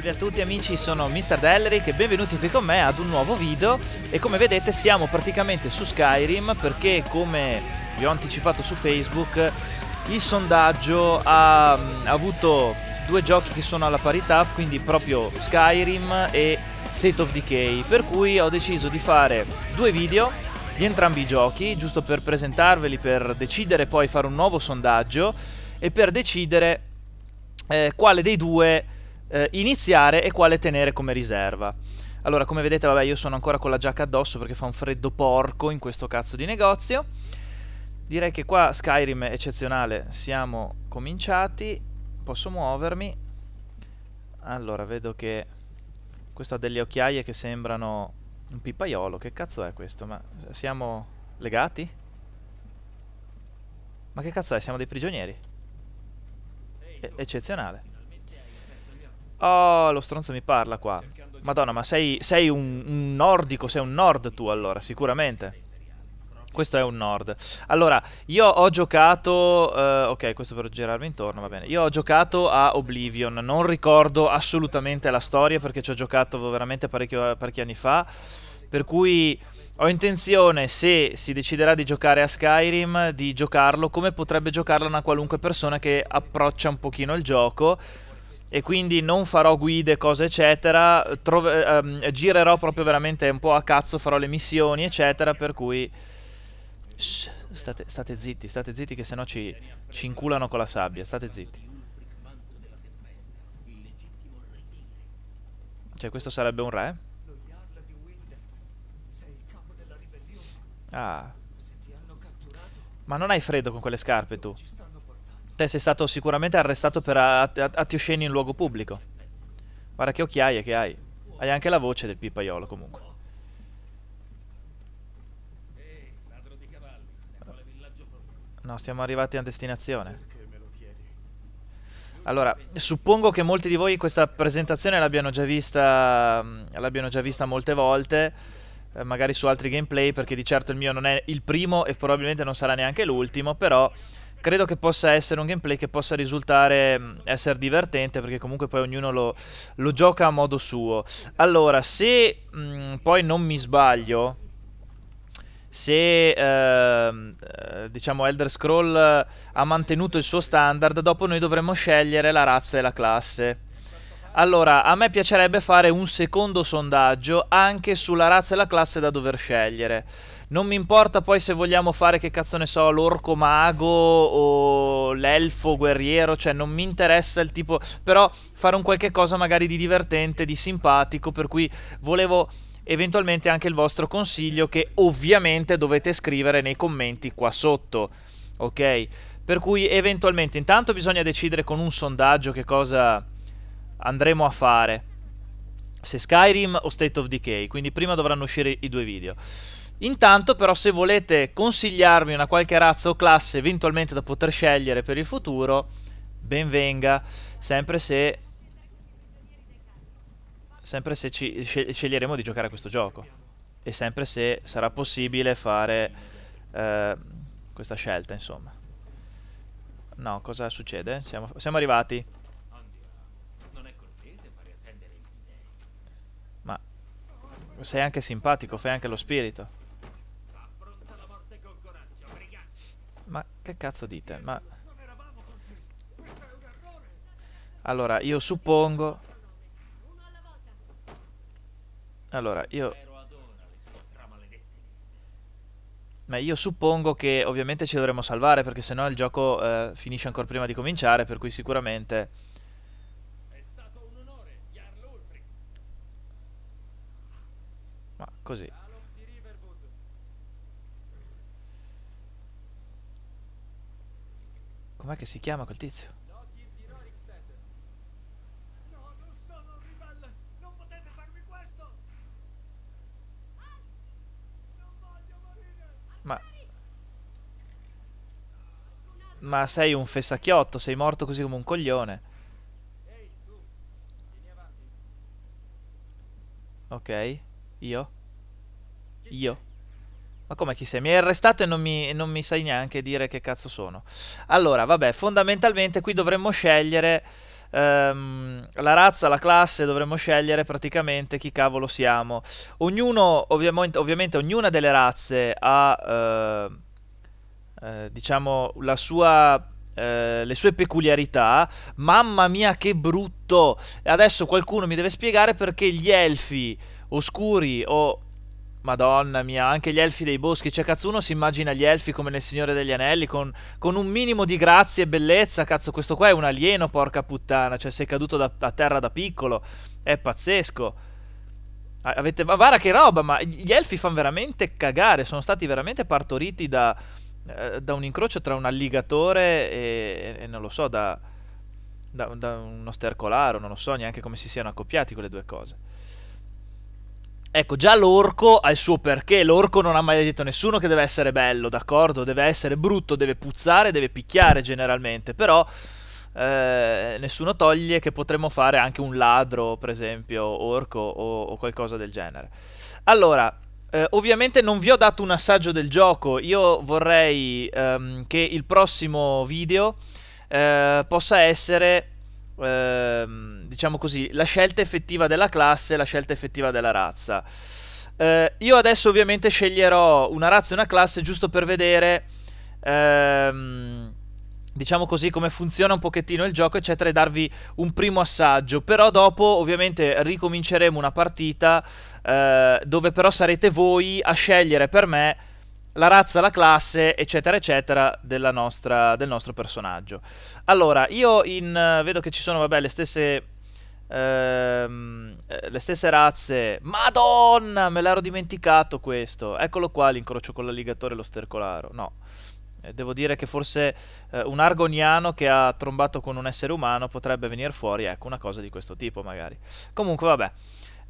Salve a tutti amici, sono Mr. Delric e benvenuti qui con me ad un nuovo video e come vedete siamo praticamente su Skyrim perché come vi ho anticipato su Facebook il sondaggio ha, ha avuto due giochi che sono alla parità quindi proprio Skyrim e State of Decay per cui ho deciso di fare due video di entrambi i giochi giusto per presentarveli, per decidere poi fare un nuovo sondaggio e per decidere eh, quale dei due eh, iniziare e quale tenere come riserva. Allora, come vedete, vabbè, io sono ancora con la giacca addosso perché fa un freddo porco in questo cazzo di negozio. Direi che qua Skyrim è eccezionale, siamo cominciati, posso muovermi. Allora, vedo che questo ha delle occhiaie che sembrano un pipaiolo, che cazzo è questo? Ma siamo legati? Ma che cazzo è? Siamo dei prigionieri? E eccezionale. Oh, lo stronzo mi parla qua. Madonna, ma sei, sei un, un, nordico, sei un nord tu allora, sicuramente. Questo è un nord. Allora, io ho giocato... Uh, ok, questo per girarmi intorno, va bene. Io ho giocato a Oblivion, non ricordo assolutamente la storia perché ci ho giocato veramente parecchi anni fa. Per cui... Ho intenzione, se si deciderà di giocare a Skyrim, di giocarlo come potrebbe giocarlo una qualunque persona che approccia un pochino il gioco e quindi non farò guide, cose eccetera, tro- ehm, girerò proprio veramente un po' a cazzo, farò le missioni eccetera, per cui Shh, state, state, zitti, state zitti che sennò ci, ci inculano con la sabbia, state zitti. Cioè questo sarebbe un re? Ah. Ma non hai freddo con quelle scarpe tu? Te sei stato sicuramente arrestato per atti osceni in luogo pubblico. Guarda che occhiaie che hai. Hai anche la voce del pipaiolo comunque. No, siamo arrivati a destinazione. Allora, suppongo che molti di voi questa presentazione l'abbiano già vista, l'abbiano già vista molte volte, eh, magari su altri gameplay, perché di certo il mio non è il primo e probabilmente non sarà neanche l'ultimo, però credo che possa essere un gameplay che possa risultare essere divertente perché comunque poi ognuno lo, lo gioca a modo suo. Allora, se mh, poi non mi sbaglio, se ehm, eh, diciamo Elder Scroll ha mantenuto il suo standard, dopo noi dovremmo scegliere la razza e la classe. Allora, a me piacerebbe fare un secondo sondaggio anche sulla razza e la classe da dover scegliere. Non mi importa poi se vogliamo fare che cazzo ne so, l'orco mago o l'elfo guerriero, cioè non mi interessa il tipo, però fare un qualche cosa magari di divertente, di simpatico, per cui volevo eventualmente anche il vostro consiglio che ovviamente dovete scrivere nei commenti qua sotto, ok? Per cui eventualmente intanto bisogna decidere con un sondaggio che cosa andremo a fare. Se Skyrim o State of Decay, quindi prima dovranno uscire i due video. Intanto però se volete consigliarmi una qualche razza o classe eventualmente da poter scegliere per il futuro, ben venga, sempre se, sempre se ci, sceglieremo di giocare a questo gioco e sempre se sarà possibile fare eh, questa scelta insomma. No, cosa succede? Siamo, siamo arrivati. Ma sei anche simpatico, fai anche lo spirito. che cazzo dite? Ma... Allora, io suppongo... Allora, io... Ma io suppongo che ovviamente ci dovremmo salvare perché sennò il gioco eh, finisce ancora prima di cominciare, per cui sicuramente... Ma così. Com'è che si chiama quel tizio? Ma... Ma sei un fessacchiotto, sei morto così come un coglione. Ok, io. Io. Ma come chi sei? Mi hai arrestato e non mi, non mi, sai neanche dire che cazzo sono. Allora, vabbè, fondamentalmente qui dovremmo scegliere ehm, la razza, la classe, dovremmo scegliere praticamente chi cavolo siamo. Ognuno, ovviamente, ovviamente ognuna delle razze ha, eh, eh, diciamo, la sua eh, le sue peculiarità. Mamma mia, che brutto! Adesso qualcuno mi deve spiegare perché gli elfi oscuri o Madonna mia, anche gli elfi dei boschi. Cioè, cazzo, uno si immagina gli elfi come nel Signore degli Anelli, con, con un minimo di grazia e bellezza. Cazzo, questo qua è un alieno, porca puttana. Cioè, sei caduto da, da terra da piccolo. È pazzesco. Avete, ma guarda che roba, ma gli elfi fanno veramente cagare. Sono stati veramente partoriti da, eh, da un incrocio tra un alligatore e, e non lo so, da, da, da uno stercolaro. Non lo so neanche come si siano accoppiati quelle due cose. Ecco, già l'orco ha il suo perché, l'orco non ha mai detto a nessuno che deve essere bello, d'accordo? Deve essere brutto, deve puzzare, deve picchiare generalmente, però eh, nessuno toglie che potremmo fare anche un ladro, per esempio, orco o, o qualcosa del genere. Allora, eh, ovviamente non vi ho dato un assaggio del gioco, io vorrei ehm, che il prossimo video eh, possa essere ehm, diciamo così, la scelta effettiva della classe e la scelta effettiva della razza. Eh, io adesso ovviamente sceglierò una razza e una classe giusto per vedere, ehm, diciamo così, come funziona un pochettino il gioco, eccetera, e darvi un primo assaggio. Però dopo ovviamente ricominceremo una partita eh, dove però sarete voi a scegliere per me la razza, la classe, eccetera, eccetera, della nostra, del nostro personaggio. Allora, io in, eh, vedo che ci sono, vabbè, le stesse... Ehm, eh, le stesse razze Madonna me l'ero dimenticato questo Eccolo qua l'incrocio con l'alligatore e lo stercolaro No eh, Devo dire che forse eh, un argoniano che ha trombato con un essere umano potrebbe venire fuori, ecco, una cosa di questo tipo magari. Comunque, vabbè.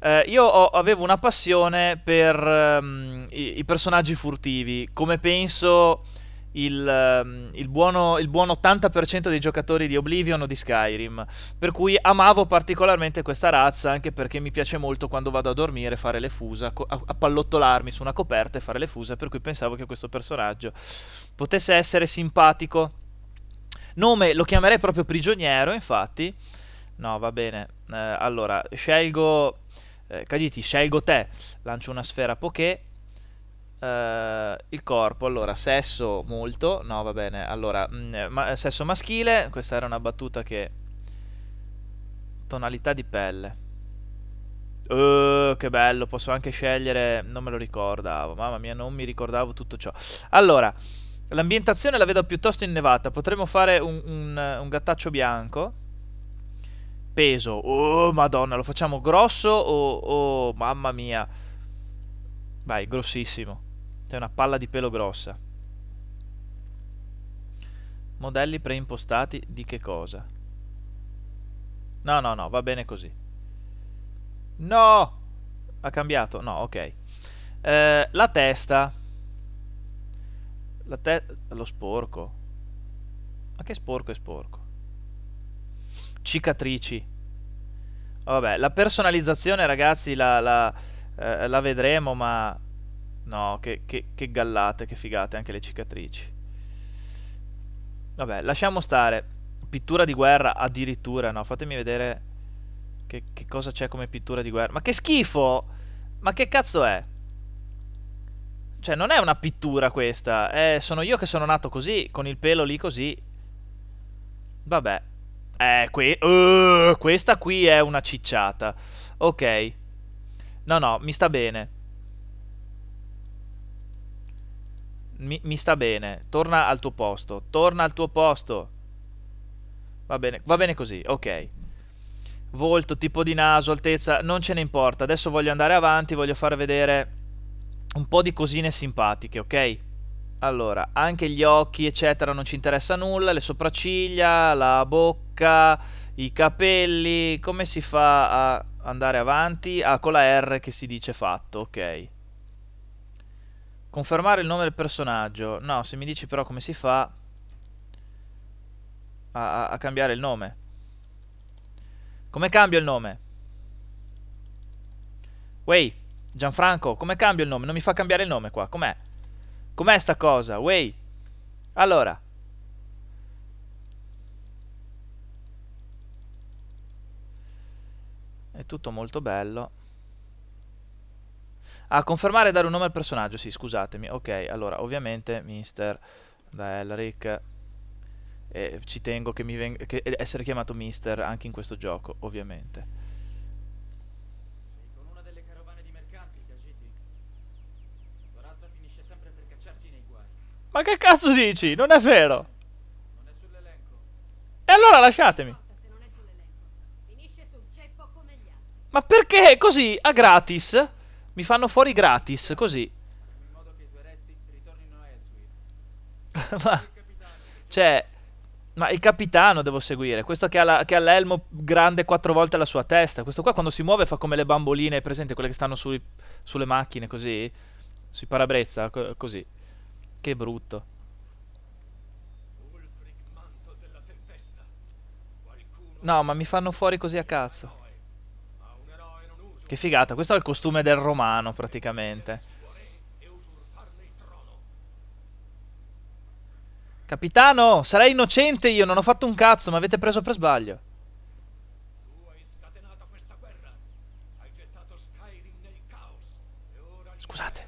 Eh, io ho, avevo una passione per um, i, i, personaggi furtivi, come penso il, um, il, buono, il, buon 80% dei giocatori di Oblivion o di Skyrim, per cui amavo particolarmente questa razza anche perché mi piace molto quando vado a dormire fare le fusa, appallottolarmi su una coperta e fare le fusa, per cui pensavo che questo personaggio potesse essere simpatico. Nome lo chiamerei proprio prigioniero, infatti. No, va bene. Eh, allora, scelgo eh, Kajiti, scelgo te, lancio una sfera Poké, Uh, il corpo, allora, sesso molto, no va bene, allora, mh, mm, ma, eh, sesso maschile, questa era una battuta che... Tonalità di pelle. Uh, che bello, posso anche scegliere, non me lo ricordavo, mamma mia, non mi ricordavo tutto ciò. Allora, l'ambientazione la vedo piuttosto innevata, potremmo fare un, un, un gattaccio bianco peso, oh madonna, lo facciamo grosso o oh, oh, mamma mia. Vai, grossissimo. C'è una palla di pelo grossa. Modelli preimpostati di che cosa? No, no, no, va bene così. No! Ha cambiato? No, ok. Eh, la testa. La te- lo sporco. Ma che sporco è sporco? cicatrici. Vabbè, la personalizzazione, ragazzi, la, la, eh, la vedremo, ma... No, che, che, che gallate, che figate, anche le cicatrici. Vabbè, lasciamo stare. Pittura di guerra, addirittura, no? Fatemi vedere che, che cosa c'è come pittura di guerra. Ma che schifo! Ma che cazzo è? Cioè, non è una pittura questa. Eh, sono io che sono nato così, con il pelo lì così. Vabbè. Eh, que- uh, questa qui è una cicciata. Ok. No, no, mi sta bene. Mi, mi, sta bene. Torna al tuo posto. Torna al tuo posto. Va bene, va bene così, ok. Volto, tipo di naso, altezza, non ce ne importa. Adesso voglio andare avanti, voglio far vedere un po' di cosine simpatiche, ok? Allora, anche gli occhi, eccetera, non ci interessa nulla, le sopracciglia, la bocca, i capelli, come si fa a andare avanti? Ah, con la R che si dice fatto, ok. Confermare il nome del personaggio. No, se mi dici però come si fa a, a cambiare il nome. Come cambio il nome? Wey, Gianfranco, come cambio il nome? Non mi fa cambiare il nome qua, com'è? Com'è sta cosa? Wey. Allora. È tutto molto bello. Ah, confermare e dare un nome al personaggio, sì, scusatemi. Ok, allora, ovviamente, mister da Elric. Eh, ci tengo che, che eh, essere chiamato mister anche in questo gioco, ovviamente. finisce sempre per cacciarsi nei guai. Ma che cazzo dici? Non è vero! Non è sull'elenco. E allora lasciatemi. Ma perché così, a gratis? Mi fanno fuori gratis, così. In modo che i tuoi resti ritornino a ma... Cioè... Ma il capitano devo seguire, questo che ha, la, che ha l'elmo grande quattro volte la sua testa, questo qua quando si muove fa come le bamboline, presente, quelle che stanno sui, sulle macchine così sui parabrezza, co così. Che brutto. No, ma mi fanno fuori così a cazzo. Che figata, questo è il costume del romano praticamente. Capitano, sarei innocente io, non ho fatto un cazzo, mi avete preso per sbaglio. Scusate.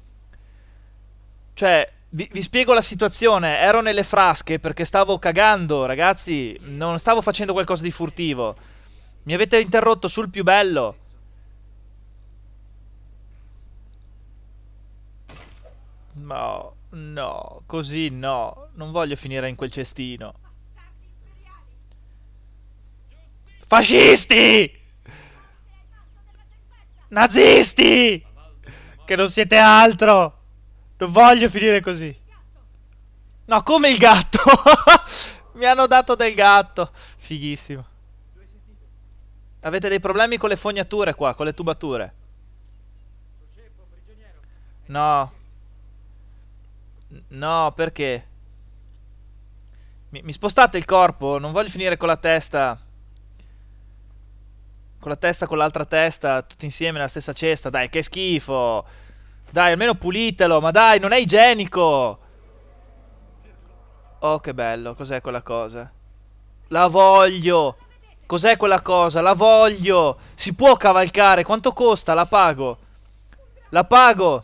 Cioè, vi, vi, spiego la situazione. Ero nelle frasche perché stavo cagando, ragazzi. Non stavo facendo qualcosa di furtivo. Mi avete interrotto sul più bello. No, no, così no. Non voglio finire in quel cestino. Fascisti! Nazisti! Che non siete altro! Non voglio finire così. No, come il gatto. Mi hanno dato del gatto. Fighissimo. Avete dei problemi con le fognature qua, con le tubature. No. No, perché? Mi, mi, spostate il corpo, non voglio finire con la testa. Con la testa, con l'altra testa, tutti insieme nella stessa cesta. Dai, che schifo. Dai, almeno pulitelo. Ma dai, non è igienico. Oh, che bello. Cos'è quella cosa? La voglio. Cos'è quella cosa? La voglio. Si può cavalcare. Quanto costa? La pago. La pago.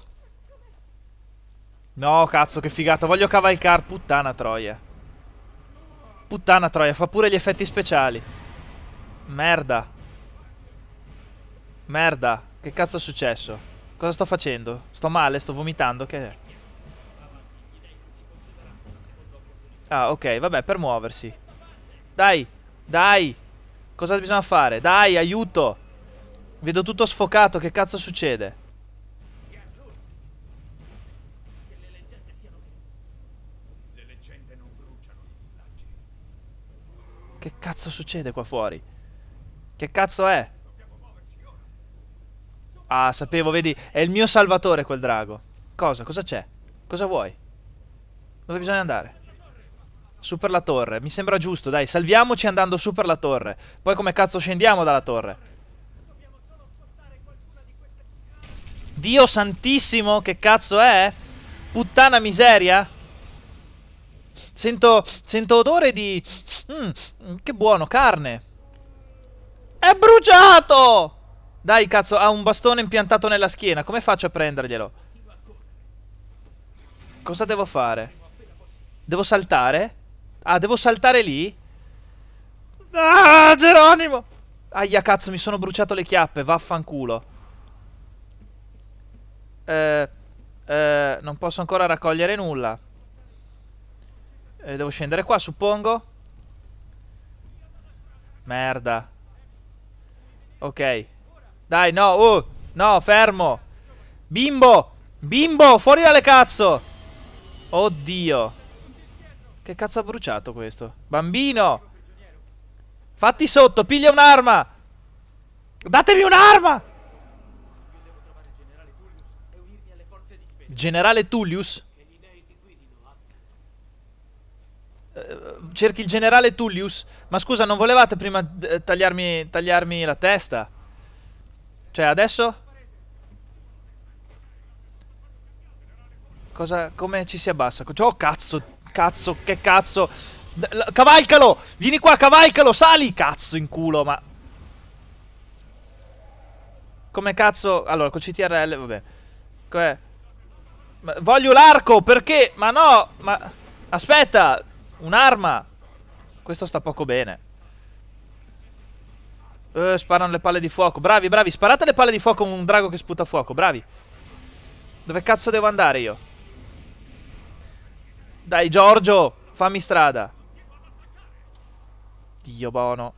No, cazzo, che figata. Voglio cavalcare. Puttana troia. Puttana troia. Fa pure gli effetti speciali. Merda. Merda. Che cazzo è successo? Cosa sto facendo? Sto male, sto vomitando, che... Ah, ok, vabbè, per muoversi. Dai, dai! Cosa bisogna fare? Dai, aiuto! Vedo tutto sfocato, che cazzo succede? Che cazzo succede qua fuori? Che cazzo è? Ah, sapevo, vedi, è il mio salvatore quel drago. Cosa? Cosa c'è? Cosa vuoi? Dove bisogna andare? Su per la torre, mi sembra giusto, dai, salviamoci andando su per la torre. Poi come cazzo scendiamo dalla torre? Dio santissimo, che cazzo è? Puttana miseria? Sento, sento odore di... Mm, che buono, carne. È bruciato! Dai, cazzo, ha un bastone impiantato nella schiena. Come faccio a prenderglielo? Cosa devo fare? Devo saltare? Ah, devo saltare lì? Ah, Geronimo! Aia, cazzo, mi sono bruciato le chiappe. Vaffanculo. Eh, eh, non posso ancora raccogliere nulla. Eh, devo scendere qua, suppongo. Merda. Ok. Dai, no, uh, no, fermo. Bimbo, bimbo, fuori dalle cazzo. Oddio. Che cazzo ha bruciato questo? Bambino. Fatti sotto, piglia un'arma. Datemi un'arma. Generale Tullius? Eh, cerchi il generale Tullius? Ma scusa, non volevate prima eh, tagliarmi, tagliarmi la testa? Cioè, adesso... Cosa... Come ci si abbassa? Oh, cazzo! Cazzo, che cazzo! Cavalcalo! Vieni qua, cavalcalo! Sali, cazzo, in culo, ma... Come cazzo... Allora, col CTRL, vabbè. Com'è? Voglio l'arco, perché? Ma no, ma... Aspetta! Un'arma! Questo sta poco bene. Eh, sparano le palle di fuoco. Bravi, bravi. Sparate le palle di fuoco con un drago che sputa fuoco. Bravi. Dove cazzo devo andare io? Dai, Giorgio. Fammi strada. Dio buono.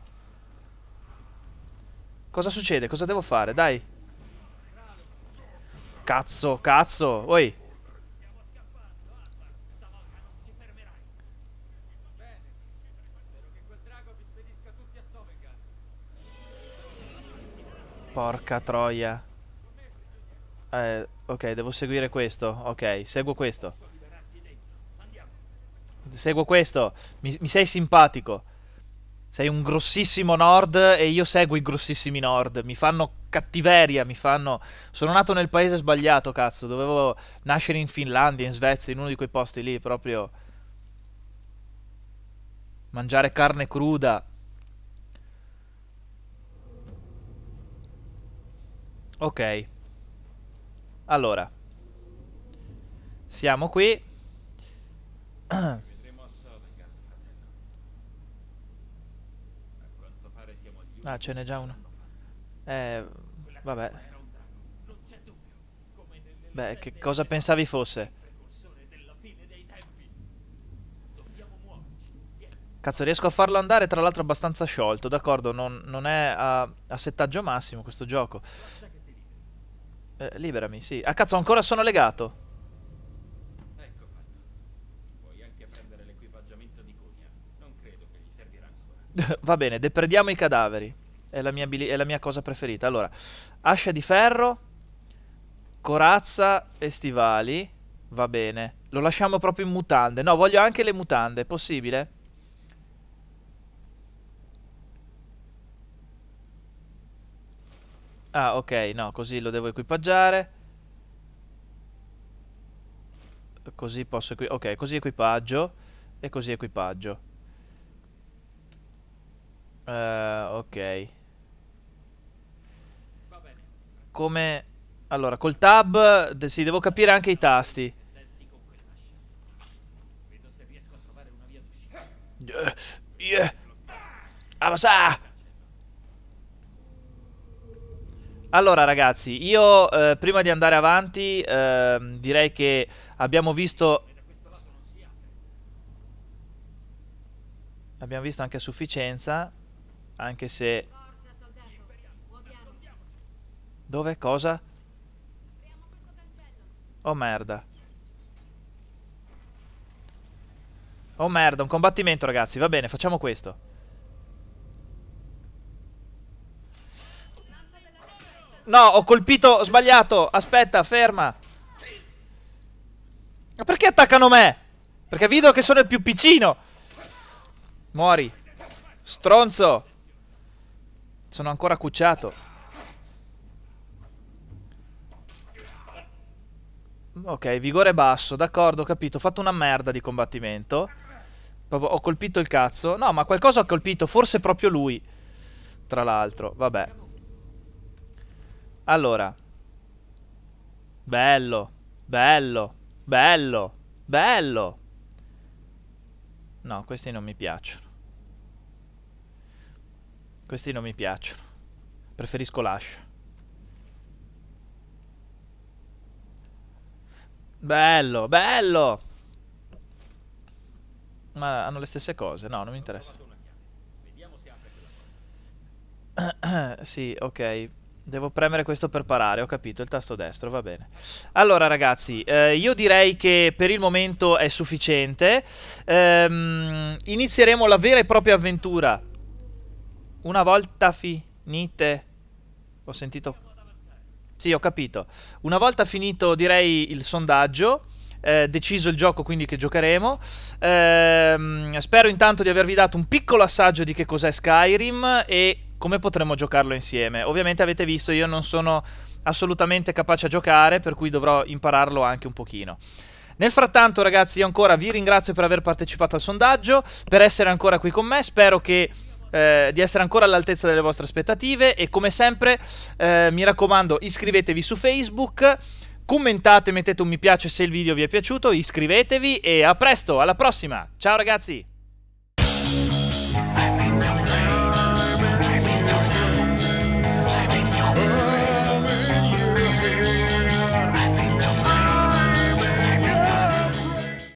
Cosa succede? Cosa devo fare? Dai. Cazzo, cazzo. Oi. Porca troia. Eh, ok, devo seguire questo. Ok, seguo questo. Seguo questo. Mi, mi sei simpatico. Sei un grossissimo nord e io seguo i grossissimi nord. Mi fanno cattiveria, mi fanno... Sono nato nel paese sbagliato, cazzo. Dovevo nascere in Finlandia, in Svezia, in uno di quei posti lì, proprio... Mangiare carne cruda. Ok. Allora. Siamo qui. Ah, ce n'è già uno. Eh, vabbè. Beh, che cosa pensavi fosse? Cazzo, riesco a farlo andare tra l'altro abbastanza sciolto, d'accordo, non, non, è a, a settaggio massimo questo gioco. Eh, liberami, sì. Ah, cazzo, ancora sono legato. Ecco fatto. Puoi anche prendere l'equipaggiamento di Cunha. Non credo che gli servirà ancora. Va bene, deprediamo i cadaveri. È la, mia è la mia cosa preferita. Allora, ascia di ferro, corazza e stivali. Va bene. Lo lasciamo proprio in mutande. No, voglio anche le mutande. Possibile? Ah, ok, no, così lo devo equipaggiare. Così posso equipaggiare. Ok, così equipaggio. E così equipaggio. Uh, ok. Come... Allora, col tab... si sì, devo capire anche i tasti. Vedo se riesco a trovare una via d'uscita. Eh, yeah. yeah. Avasà! Allora ragazzi, io eh, prima di andare avanti eh, direi che abbiamo visto... Abbiamo visto anche a sufficienza, anche se... Dove? Cosa? Oh merda. Oh merda, un combattimento ragazzi, va bene, facciamo questo. No, ho colpito, ho sbagliato. Aspetta, ferma. Ma perché attaccano me? Perché vedo che sono il più piccino. Muori. Stronzo. Sono ancora cucciato. Ok, vigore basso, d'accordo, ho capito. Ho fatto una merda di combattimento. ho colpito il cazzo. No, ma qualcosa ho colpito, forse proprio lui. Tra l'altro, vabbè. Allora. Bello, bello, bello, bello. No, questi non mi piacciono. Questi non mi piacciono. Preferisco l'ascia. Bello, bello! Ma hanno le stesse cose? No, non mi interessa. sì, ok. Devo premere questo per parare, ho capito, il tasto destro, va bene. Allora ragazzi, eh, io direi che per il momento è sufficiente. Ehm, inizieremo la vera e propria avventura. Una volta finite... Ho sentito... Sì, ho capito. Una volta finito, direi, il sondaggio... Eh, deciso il gioco quindi che giocheremo. Eh, spero intanto di avervi dato un piccolo assaggio di che cos'è Skyrim e come potremmo giocarlo insieme. Ovviamente avete visto, io non sono assolutamente capace a giocare, per cui dovrò impararlo anche un pochino. Nel frattanto, ragazzi, io ancora vi ringrazio per aver partecipato al sondaggio, per essere ancora qui con me. Spero che eh, di essere ancora all'altezza delle vostre aspettative e come sempre eh, mi raccomando iscrivetevi su Facebook, commentate, mettete un mi piace se il video vi è piaciuto, iscrivetevi e a presto, alla prossima. Ciao ragazzi!